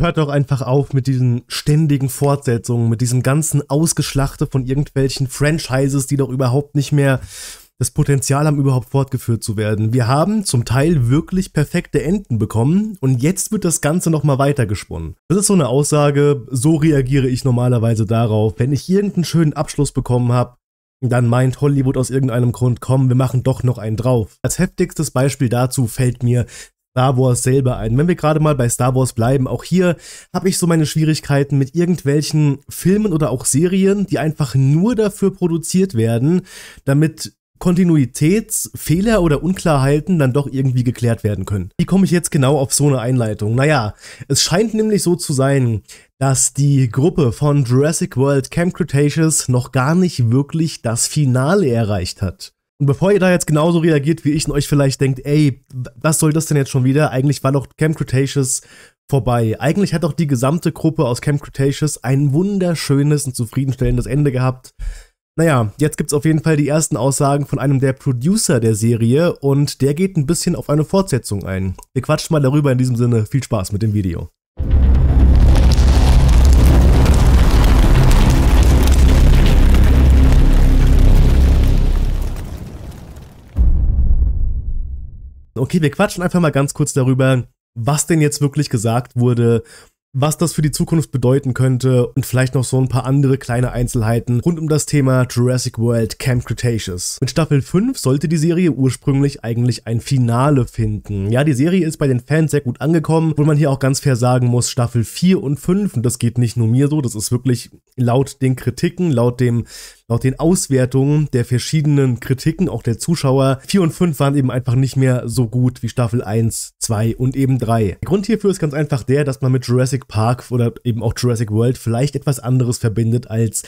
hört doch einfach auf mit diesen ständigen Fortsetzungen, mit diesem ganzen Ausgeschlachte von irgendwelchen Franchises, die doch überhaupt nicht mehr das Potenzial haben, überhaupt fortgeführt zu werden. Wir haben zum Teil wirklich perfekte Enden bekommen und jetzt wird das Ganze nochmal weitergesponnen. Das ist so eine Aussage, so reagiere ich normalerweise darauf, wenn ich irgendeinen schönen Abschluss bekommen habe, dann meint Hollywood aus irgendeinem Grund, komm, wir machen doch noch einen drauf. Als heftigstes Beispiel dazu fällt mir Star Wars selber ein. Wenn wir gerade mal bei Star Wars bleiben, auch hier habe ich so meine Schwierigkeiten mit irgendwelchen Filmen oder auch Serien, die einfach nur dafür produziert werden, damit Kontinuitätsfehler oder Unklarheiten dann doch irgendwie geklärt werden können. Wie komme ich jetzt genau auf so eine Einleitung? Naja, es scheint nämlich so zu sein, dass die Gruppe von Jurassic World Camp Cretaceous noch gar nicht wirklich das Finale erreicht hat. Und bevor ihr da jetzt genauso reagiert wie ich und euch vielleicht denkt, ey, was soll das denn jetzt schon wieder? Eigentlich war doch Camp Cretaceous vorbei. Eigentlich hat doch die gesamte Gruppe aus Camp Cretaceous ein wunderschönes und zufriedenstellendes Ende gehabt. Naja, jetzt gibt's auf jeden Fall die ersten Aussagen von einem der Producer der Serie und der geht ein bisschen auf eine Fortsetzung ein. Wir quatschen mal darüber in diesem Sinne. Viel Spaß mit dem Video. okay, wir quatschen einfach mal ganz kurz darüber, was denn jetzt wirklich gesagt wurde, was das für die Zukunft bedeuten könnte und vielleicht noch so ein paar andere kleine Einzelheiten rund um das Thema Jurassic World Camp Cretaceous. Mit Staffel 5 sollte die Serie ursprünglich eigentlich ein Finale finden. Ja, die Serie ist bei den Fans sehr gut angekommen, wo man hier auch ganz fair sagen muss, Staffel 4 und 5, und das geht nicht nur mir so, das ist wirklich laut den Kritiken, laut dem Laut den Auswertungen der verschiedenen Kritiken, auch der Zuschauer, 4 und 5 waren eben einfach nicht mehr so gut wie Staffel 1, 2 und eben 3. Der Grund hierfür ist ganz einfach der, dass man mit Jurassic Park oder eben auch Jurassic World vielleicht etwas anderes verbindet als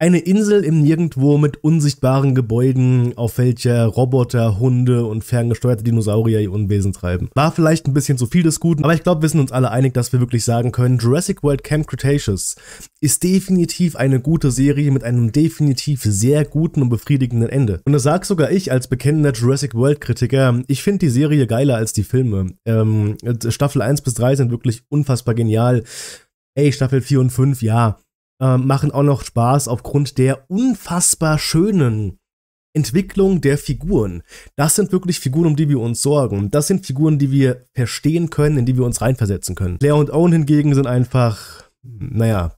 eine Insel im Nirgendwo mit unsichtbaren Gebäuden, auf welcher Roboter, Hunde und ferngesteuerte Dinosaurier ihr Unwesen treiben. War vielleicht ein bisschen zu viel des Guten, aber ich glaube, wir sind uns alle einig, dass wir wirklich sagen können, Jurassic World Camp Cretaceous ist definitiv eine gute Serie mit einem definitiv sehr guten und befriedigenden Ende. Und das sag sogar ich als bekennender Jurassic World Kritiker, ich finde die Serie geiler als die Filme. Ähm, Staffel 1 bis 3 sind wirklich unfassbar genial. Ey, Staffel 4 und 5, ja äh, machen auch noch Spaß aufgrund der unfassbar schönen Entwicklung der Figuren. Das sind wirklich Figuren, um die wir uns sorgen. Das sind Figuren, die wir verstehen können, in die wir uns reinversetzen können. Claire und Owen hingegen sind einfach, naja,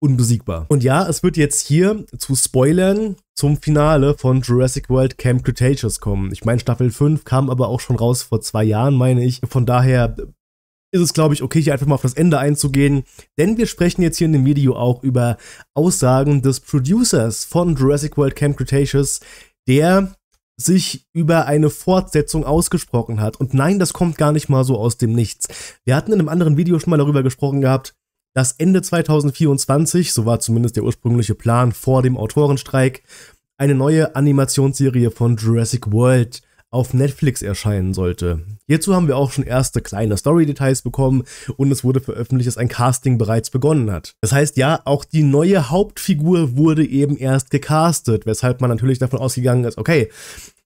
unbesiegbar. Und ja, es wird jetzt hier zu Spoilern zum Finale von Jurassic World Camp Cretaceous kommen. Ich meine, Staffel 5 kam aber auch schon raus vor zwei Jahren, meine ich. Von daher ist es, glaube ich, okay, hier einfach mal auf das Ende einzugehen, denn wir sprechen jetzt hier in dem Video auch über Aussagen des Producers von Jurassic World Camp Cretaceous, der sich über eine Fortsetzung ausgesprochen hat. Und nein, das kommt gar nicht mal so aus dem Nichts. Wir hatten in einem anderen Video schon mal darüber gesprochen gehabt, dass Ende 2024, so war zumindest der ursprüngliche Plan vor dem Autorenstreik, eine neue Animationsserie von Jurassic World auf Netflix erscheinen sollte. Hierzu haben wir auch schon erste kleine Story-Details bekommen und es wurde veröffentlicht, dass ein Casting bereits begonnen hat. Das heißt ja, auch die neue Hauptfigur wurde eben erst gecastet, weshalb man natürlich davon ausgegangen ist, okay,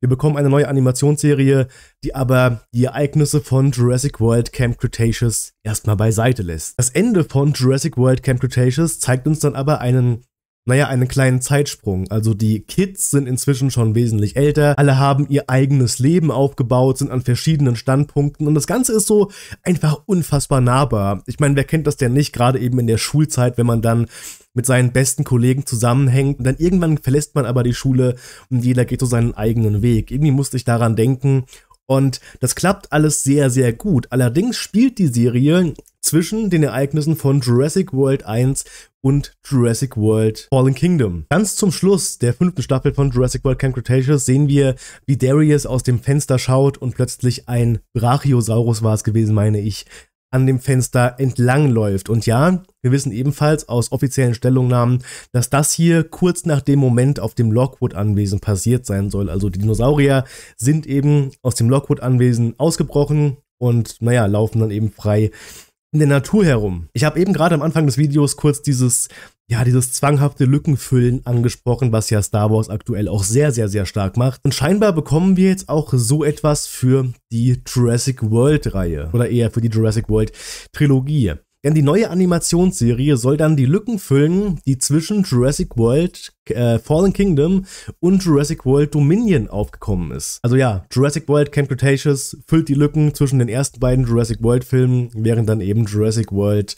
wir bekommen eine neue Animationsserie, die aber die Ereignisse von Jurassic World Camp Cretaceous erstmal beiseite lässt. Das Ende von Jurassic World Camp Cretaceous zeigt uns dann aber einen naja, einen kleinen Zeitsprung. Also die Kids sind inzwischen schon wesentlich älter, alle haben ihr eigenes Leben aufgebaut, sind an verschiedenen Standpunkten und das Ganze ist so einfach unfassbar nahbar. Ich meine, wer kennt das denn nicht, gerade eben in der Schulzeit, wenn man dann mit seinen besten Kollegen zusammenhängt. Und dann irgendwann verlässt man aber die Schule und jeder geht so seinen eigenen Weg. Irgendwie musste ich daran denken. Und das klappt alles sehr, sehr gut. Allerdings spielt die Serie zwischen den Ereignissen von Jurassic World 1 und Jurassic World Fallen Kingdom. Ganz zum Schluss der fünften Staffel von Jurassic World Camp Cretaceous sehen wir, wie Darius aus dem Fenster schaut und plötzlich ein Brachiosaurus war es gewesen, meine ich, an dem Fenster entlangläuft. Und ja, wir wissen ebenfalls aus offiziellen Stellungnahmen, dass das hier kurz nach dem Moment auf dem Lockwood-Anwesen passiert sein soll. Also die Dinosaurier sind eben aus dem Lockwood-Anwesen ausgebrochen und naja, laufen dann eben frei in der Natur herum. Ich habe eben gerade am Anfang des Videos kurz dieses, ja, dieses zwanghafte Lückenfüllen angesprochen, was ja Star Wars aktuell auch sehr, sehr, sehr stark macht. Und scheinbar bekommen wir jetzt auch so etwas für die Jurassic World Reihe oder eher für die Jurassic World Trilogie. Denn die neue Animationsserie soll dann die Lücken füllen, die zwischen Jurassic World äh, Fallen Kingdom und Jurassic World Dominion aufgekommen ist. Also ja, Jurassic World Camp Cretaceous füllt die Lücken zwischen den ersten beiden Jurassic World Filmen, während dann eben Jurassic World,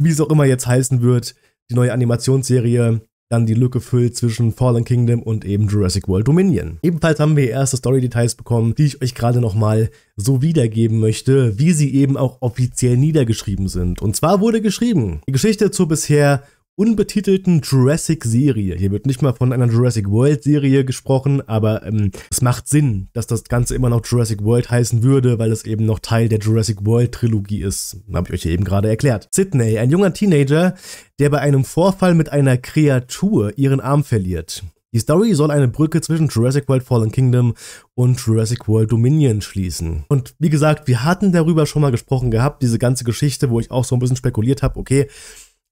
wie es auch immer jetzt heißen wird, die neue Animationsserie dann die Lücke füllt zwischen Fallen Kingdom und eben Jurassic World Dominion. Ebenfalls haben wir erste Story-Details bekommen, die ich euch gerade nochmal so wiedergeben möchte, wie sie eben auch offiziell niedergeschrieben sind. Und zwar wurde geschrieben, die Geschichte zur bisher unbetitelten Jurassic-Serie. Hier wird nicht mal von einer Jurassic World-Serie gesprochen, aber ähm, es macht Sinn, dass das Ganze immer noch Jurassic World heißen würde, weil es eben noch Teil der Jurassic World-Trilogie ist. Habe ich euch hier eben gerade erklärt. Sydney, ein junger Teenager, der bei einem Vorfall mit einer Kreatur ihren Arm verliert. Die Story soll eine Brücke zwischen Jurassic World Fallen Kingdom und Jurassic World Dominion schließen. Und wie gesagt, wir hatten darüber schon mal gesprochen gehabt, diese ganze Geschichte, wo ich auch so ein bisschen spekuliert habe, okay,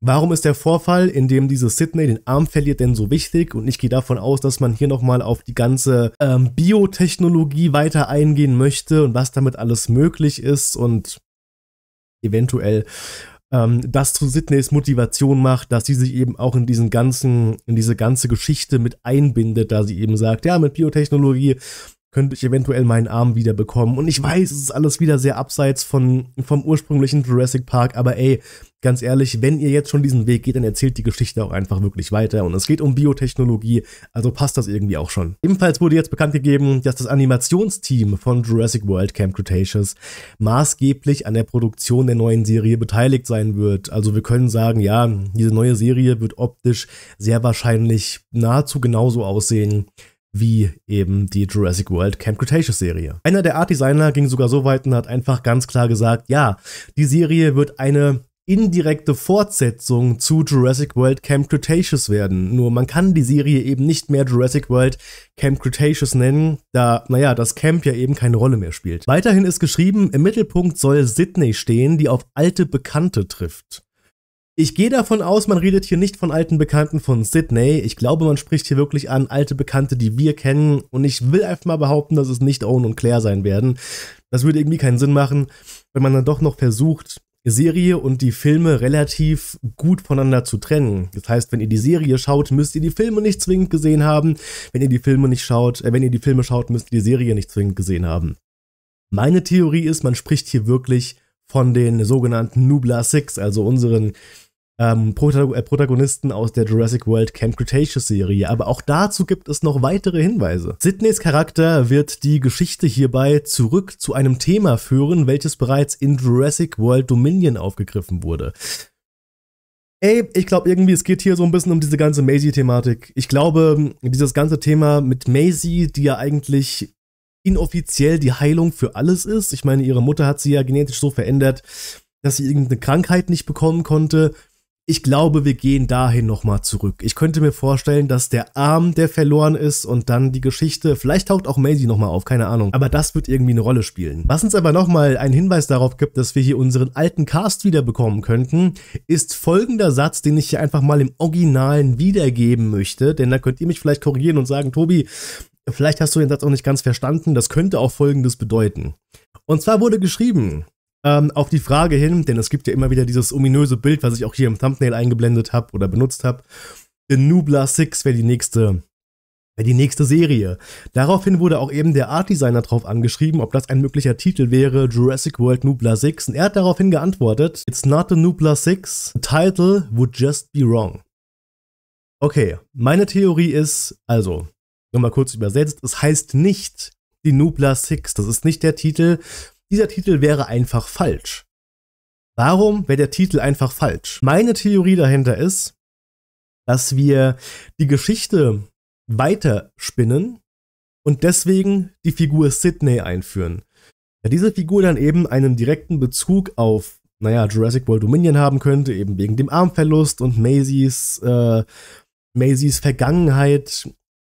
Warum ist der Vorfall, in dem dieses Sydney den Arm verliert, denn so wichtig? Und ich gehe davon aus, dass man hier nochmal auf die ganze ähm, Biotechnologie weiter eingehen möchte und was damit alles möglich ist und eventuell ähm, das zu Sydneys Motivation macht, dass sie sich eben auch in diesen ganzen, in diese ganze Geschichte mit einbindet, da sie eben sagt, ja, mit Biotechnologie könnte ich eventuell meinen Arm wiederbekommen. Und ich weiß, es ist alles wieder sehr abseits von, vom ursprünglichen Jurassic Park, aber ey, ganz ehrlich, wenn ihr jetzt schon diesen Weg geht, dann erzählt die Geschichte auch einfach wirklich weiter. Und es geht um Biotechnologie, also passt das irgendwie auch schon. Ebenfalls wurde jetzt bekannt gegeben, dass das Animationsteam von Jurassic World Camp Cretaceous maßgeblich an der Produktion der neuen Serie beteiligt sein wird. Also wir können sagen, ja, diese neue Serie wird optisch sehr wahrscheinlich nahezu genauso aussehen wie eben die Jurassic World Camp Cretaceous Serie. Einer der Art-Designer ging sogar so weit und hat einfach ganz klar gesagt, ja, die Serie wird eine indirekte Fortsetzung zu Jurassic World Camp Cretaceous werden. Nur man kann die Serie eben nicht mehr Jurassic World Camp Cretaceous nennen, da, naja, das Camp ja eben keine Rolle mehr spielt. Weiterhin ist geschrieben, im Mittelpunkt soll Sydney stehen, die auf alte Bekannte trifft. Ich gehe davon aus, man redet hier nicht von alten Bekannten von Sydney. Ich glaube, man spricht hier wirklich an alte Bekannte, die wir kennen. Und ich will einfach mal behaupten, dass es nicht Owen und Claire sein werden. Das würde irgendwie keinen Sinn machen, wenn man dann doch noch versucht, Serie und die Filme relativ gut voneinander zu trennen. Das heißt, wenn ihr die Serie schaut, müsst ihr die Filme nicht zwingend gesehen haben. Wenn ihr die Filme nicht schaut, äh, wenn ihr die Filme schaut, müsst ihr die Serie nicht zwingend gesehen haben. Meine Theorie ist, man spricht hier wirklich von den sogenannten Nublar Six, also unseren ähm, äh, Protagonisten aus der Jurassic World Camp Cretaceous Serie. Aber auch dazu gibt es noch weitere Hinweise. Sydneys Charakter wird die Geschichte hierbei zurück zu einem Thema führen, welches bereits in Jurassic World Dominion aufgegriffen wurde. Ey, ich glaube irgendwie, es geht hier so ein bisschen um diese ganze Maisie-Thematik. Ich glaube, dieses ganze Thema mit Maisie, die ja eigentlich inoffiziell die Heilung für alles ist. Ich meine, ihre Mutter hat sie ja genetisch so verändert, dass sie irgendeine Krankheit nicht bekommen konnte. Ich glaube, wir gehen dahin nochmal zurück. Ich könnte mir vorstellen, dass der Arm, der verloren ist und dann die Geschichte, vielleicht taucht auch Maisie nochmal auf, keine Ahnung. Aber das wird irgendwie eine Rolle spielen. Was uns aber nochmal einen Hinweis darauf gibt, dass wir hier unseren alten Cast wiederbekommen könnten, ist folgender Satz, den ich hier einfach mal im Originalen wiedergeben möchte. Denn da könnt ihr mich vielleicht korrigieren und sagen, Tobi, Vielleicht hast du den Satz auch nicht ganz verstanden. Das könnte auch Folgendes bedeuten. Und zwar wurde geschrieben, ähm, auf die Frage hin, denn es gibt ja immer wieder dieses ominöse Bild, was ich auch hier im Thumbnail eingeblendet habe oder benutzt habe. The Nubla 6 wäre die nächste wäre die nächste Serie. Daraufhin wurde auch eben der Art Designer drauf angeschrieben, ob das ein möglicher Titel wäre, Jurassic World Nubla 6. Und er hat daraufhin geantwortet, It's not the Nubla 6, the title would just be wrong. Okay, meine Theorie ist, also, Nochmal kurz übersetzt, es heißt nicht die Nubla Six, das ist nicht der Titel. Dieser Titel wäre einfach falsch. Warum wäre der Titel einfach falsch? Meine Theorie dahinter ist, dass wir die Geschichte weiterspinnen und deswegen die Figur Sydney einführen. Da diese Figur dann eben einen direkten Bezug auf, naja, Jurassic World Dominion haben könnte, eben wegen dem Armverlust und Maisies, äh, Maisies Vergangenheit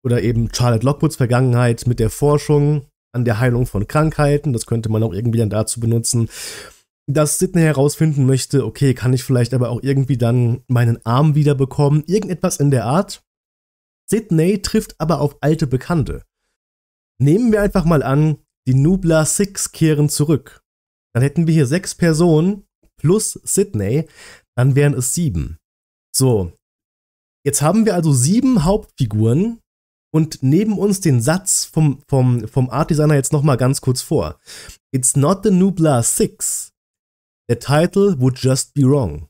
oder eben Charlotte Lockwoods Vergangenheit mit der Forschung an der Heilung von Krankheiten. Das könnte man auch irgendwie dann dazu benutzen, dass Sidney herausfinden möchte, okay, kann ich vielleicht aber auch irgendwie dann meinen Arm wiederbekommen? Irgendetwas in der Art. Sidney trifft aber auf alte Bekannte. Nehmen wir einfach mal an, die Nubla Six kehren zurück. Dann hätten wir hier sechs Personen plus Sidney, dann wären es sieben. So, jetzt haben wir also sieben Hauptfiguren, und neben uns den Satz vom, vom, vom Art Designer jetzt nochmal ganz kurz vor. It's not the Nublar 6. The title would just be wrong.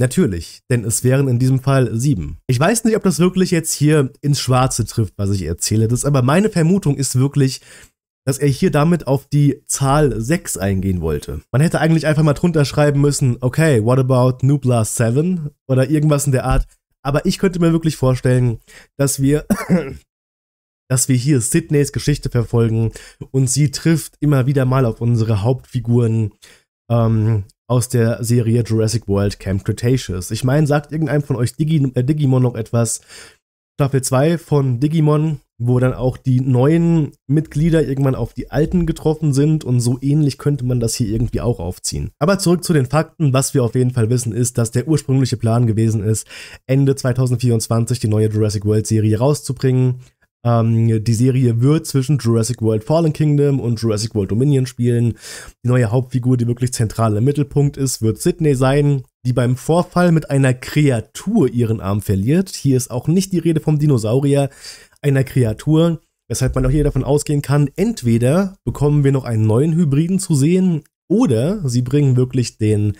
Natürlich, denn es wären in diesem Fall sieben. Ich weiß nicht, ob das wirklich jetzt hier ins Schwarze trifft, was ich erzähle. Das aber meine Vermutung ist wirklich, dass er hier damit auf die Zahl 6 eingehen wollte. Man hätte eigentlich einfach mal drunter schreiben müssen, okay, what about Nublar 7? Oder irgendwas in der Art, aber ich könnte mir wirklich vorstellen, dass wir, dass wir hier Sydneys Geschichte verfolgen und sie trifft immer wieder mal auf unsere Hauptfiguren ähm, aus der Serie Jurassic World Camp Cretaceous. Ich meine, sagt irgendeinem von euch äh, Digimon noch etwas? Staffel 2 von Digimon wo dann auch die neuen Mitglieder irgendwann auf die alten getroffen sind und so ähnlich könnte man das hier irgendwie auch aufziehen. Aber zurück zu den Fakten, was wir auf jeden Fall wissen ist, dass der ursprüngliche Plan gewesen ist, Ende 2024 die neue Jurassic World Serie rauszubringen. Ähm, die Serie wird zwischen Jurassic World Fallen Kingdom und Jurassic World Dominion spielen. Die neue Hauptfigur, die wirklich zentral im Mittelpunkt ist, wird Sydney sein, die beim Vorfall mit einer Kreatur ihren Arm verliert. Hier ist auch nicht die Rede vom Dinosaurier, einer Kreatur, weshalb man auch hier davon ausgehen kann, entweder bekommen wir noch einen neuen Hybriden zu sehen oder sie bringen wirklich den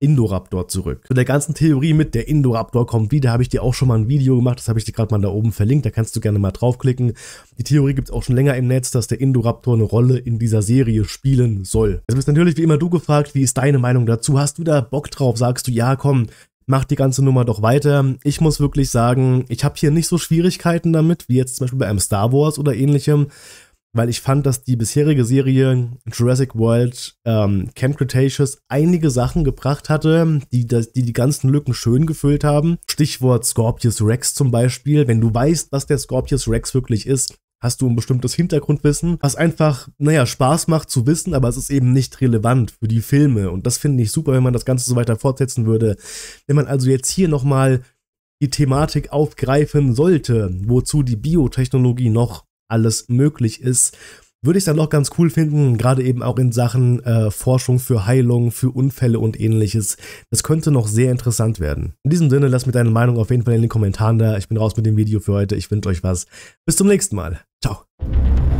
Indoraptor zurück. Zu der ganzen Theorie mit der Indoraptor kommt wieder, habe ich dir auch schon mal ein Video gemacht, das habe ich dir gerade mal da oben verlinkt, da kannst du gerne mal draufklicken. Die Theorie gibt es auch schon länger im Netz, dass der Indoraptor eine Rolle in dieser Serie spielen soll. Jetzt bist natürlich wie immer du gefragt, wie ist deine Meinung dazu? Hast du da Bock drauf? Sagst du, ja, komm, macht die ganze Nummer doch weiter. Ich muss wirklich sagen, ich habe hier nicht so Schwierigkeiten damit, wie jetzt zum Beispiel bei einem Star Wars oder ähnlichem, weil ich fand, dass die bisherige Serie Jurassic World ähm, Camp Cretaceous einige Sachen gebracht hatte, die, die die ganzen Lücken schön gefüllt haben. Stichwort Scorpius Rex zum Beispiel. Wenn du weißt, was der Scorpius Rex wirklich ist, hast du ein bestimmtes Hintergrundwissen, was einfach, naja, Spaß macht zu wissen, aber es ist eben nicht relevant für die Filme. Und das finde ich super, wenn man das Ganze so weiter fortsetzen würde. Wenn man also jetzt hier nochmal die Thematik aufgreifen sollte, wozu die Biotechnologie noch alles möglich ist, würde ich dann doch ganz cool finden, gerade eben auch in Sachen äh, Forschung für Heilung, für Unfälle und ähnliches. Das könnte noch sehr interessant werden. In diesem Sinne, lass mir deine Meinung auf jeden Fall in den Kommentaren da. Ich bin raus mit dem Video für heute. Ich wünsche euch was. Bis zum nächsten Mal. Ciao.